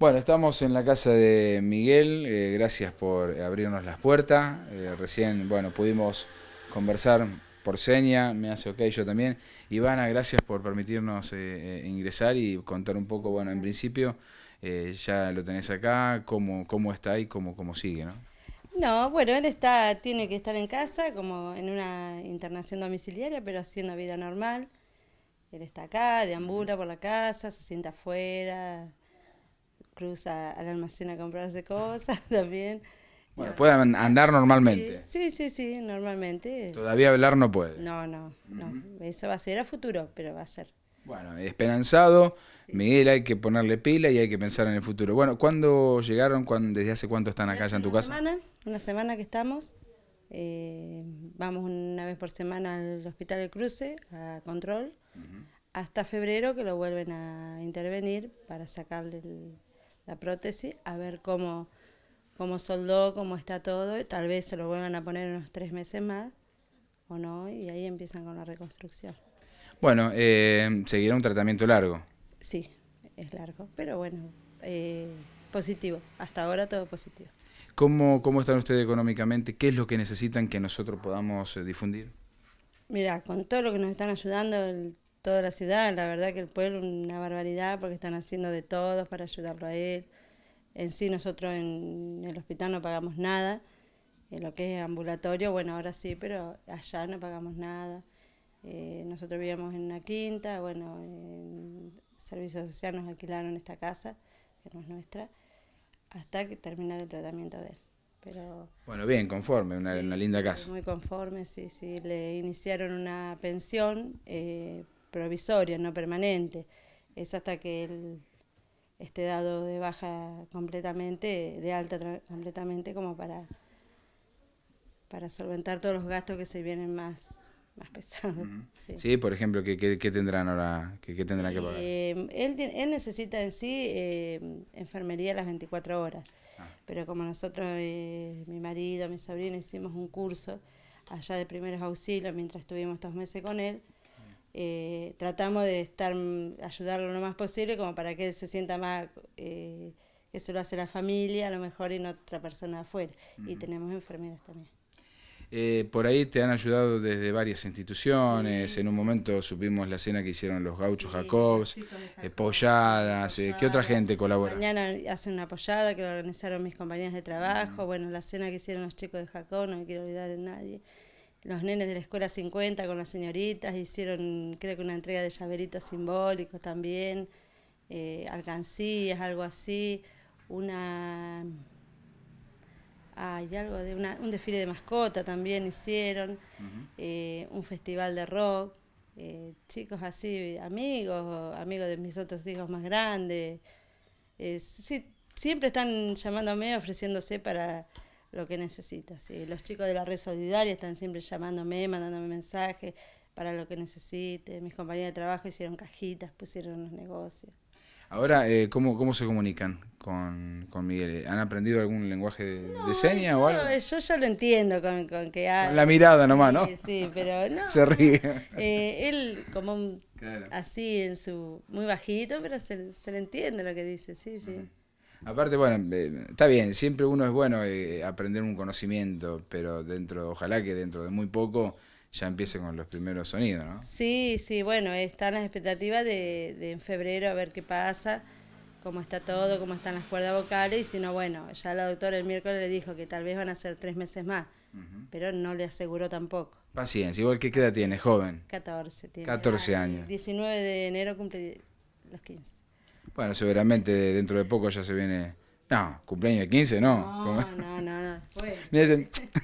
Bueno, estamos en la casa de Miguel, eh, gracias por abrirnos las puertas. Eh, recién, bueno, pudimos conversar por seña, me hace ok yo también. Ivana, gracias por permitirnos eh, ingresar y contar un poco, bueno, en principio ya lo tenés acá, cómo, cómo está y cómo, cómo sigue, ¿no? No, bueno, él está, tiene que estar en casa, como en una internación domiciliaria, pero haciendo vida normal. Él está acá, deambula por la casa, se sienta afuera, cruza al almacén a comprarse cosas también. Bueno, puede andar normalmente. Sí, sí, sí, normalmente. Todavía hablar no puede. No, no, no. Eso va a ser a futuro, pero va a ser. Bueno, esperanzado, Miguel, hay que ponerle pila y hay que pensar en el futuro. Bueno, ¿cuándo llegaron? ¿Cuándo, ¿Desde hace cuánto están acá ya en tu una casa? Semana, una semana que estamos. Eh, vamos una vez por semana al Hospital de Cruce, a control, hasta febrero que lo vuelven a intervenir para sacarle el la prótesis, a ver cómo, cómo soldó, cómo está todo, y tal vez se lo vuelvan a poner unos tres meses más o no, y ahí empiezan con la reconstrucción. Bueno, eh, ¿seguirá un tratamiento largo? Sí, es largo, pero bueno, eh, positivo, hasta ahora todo positivo. ¿Cómo, ¿Cómo están ustedes económicamente? ¿Qué es lo que necesitan que nosotros podamos eh, difundir? Mira, con todo lo que nos están ayudando, el toda la ciudad. La verdad que el pueblo una barbaridad porque están haciendo de todos para ayudarlo a él. En sí nosotros en el hospital no pagamos nada. En lo que es ambulatorio, bueno, ahora sí, pero allá no pagamos nada. Eh, nosotros vivíamos en una quinta, bueno, en servicio social nos alquilaron esta casa, que no es nuestra, hasta que terminar el tratamiento de él. Pero, bueno, bien, conforme, una, una linda casa. Muy conforme, sí, sí. Le iniciaron una pensión eh, provisoria no permanente. Es hasta que él esté dado de baja completamente, de alta completamente, como para, para solventar todos los gastos que se vienen más, más pesados. Sí. por ejemplo, ¿qué, tendrán ahora? Qué, tendrán que pagar? Em, él, necesita en sí em, enfermería las 24 horas. Ah. Pero como nosotros, eh, mi marido, mi sobrino, hicimos un curso allá de primeros auxilios mientras estuvimos dos meses con él, eh, tratamos de estar ayudarlo lo más posible como para que él se sienta más eh, que se lo hace la familia a lo mejor y otra persona afuera y tenemos enfermeras también eh, por ahí te han ayudado desde varias instituciones. En un momento supimos la cena que hicieron los gauchos Jacobs, polladas. Eh, ¿Qué otra ah, gente colabora? Mañana hacen una pollada que lo organizaron mis compañeras de trabajo. Bueno, la cena que hicieron los chicos de Jacob, no me quiero olvidar de nadie los nenes de la escuela 50 con las señoritas, hicieron creo que una entrega de llaveritos simbólicos también, eh, alcancías, algo así, una hay algo de un desfile de mascota también hicieron, eh, un festival de rock, eh, chicos así, amigos, amigos de mis otros hijos más grandes, sí, siempre están llamándome, ofreciéndose para lo que necesitas. ¿sí? Los chicos de la red solidaria están siempre llamándome, mandándome mensajes para lo que necesite. Mis compañeros de trabajo hicieron cajitas, pusieron los negocios. Ahora, eh, ¿cómo, ¿cómo se comunican con, con, Miguel? ¿Han aprendido algún lenguaje de, señas seña o algo? Yo ya lo entiendo con, con que... Con la mirada nomás, ¿no? Sí, sí pero no. se ríe. Eh, él como así en su... muy bajito, pero se, se le entiende lo que dice, sí, sí. Aparte, bueno, eh, está bien, siempre uno es bueno eh, aprender un conocimiento, pero dentro, ojalá que dentro de muy poco ya empiece con los primeros sonidos, ¿no? Sí, sí, bueno, están las expectativas de, en febrero a ver qué pasa, cómo está todo, cómo están las cuerdas vocales, y si no, bueno, ya la doctora el miércoles le dijo que tal vez van a ser tres meses más, pero no le aseguró tampoco. Paciencia, igual, ¿qué edad tiene, joven? 14, tiene. 14 años. 19 de enero cumple los 15. Bueno, seguramente dentro de poco ya se viene. No, cumpleaños de 15, no. No, no, no, Después.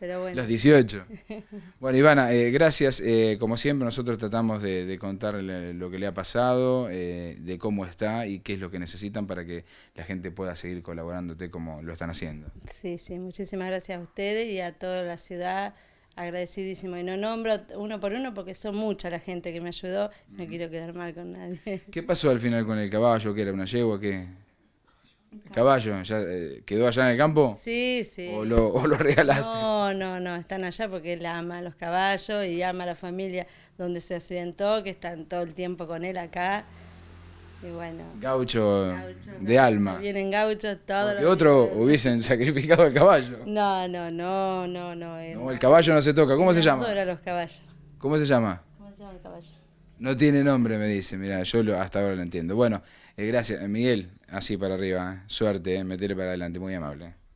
Pero bueno. Los 18. Bueno, Ivana, eh, gracias. Eh, como siempre, nosotros tratamos de, contarle contar lo que le ha pasado, eh, de cómo está y qué es lo que necesitan para que la gente pueda seguir colaborándote como lo están haciendo. Sí, sí, muchísimas gracias a ustedes y a toda la ciudad agradecidísimo, Y no nombro uno por uno porque son mucha la gente que me ayudó. No quiero quedar mal con nadie. ¿Qué pasó al final con el caballo? ¿Que era una yegua? ¿Qué? ¿El caballo? Eh, quedó allá en el campo? Sí, sí. ¿O lo, ¿O regalaste? No, no, no. Están allá porque él ama a los caballos y ama a la familia donde se accidentó, que están todo el tiempo con él acá. Gaucho, de alma. Vienen gauchos todos. otro hubiesen sacrificado el caballo. No, no, no, eh, no, no. El, caballo no se toca. ¿Cómo se llama? los caballos. ¿Cómo se llama? ¿Cómo se llama el caballo? No tiene nombre, me dice. Mira, yo hasta ahora lo entiendo. Bueno, eh, gracias. Miguel, así para arriba. Eh. Suerte, eh, metele para adelante. Muy amable.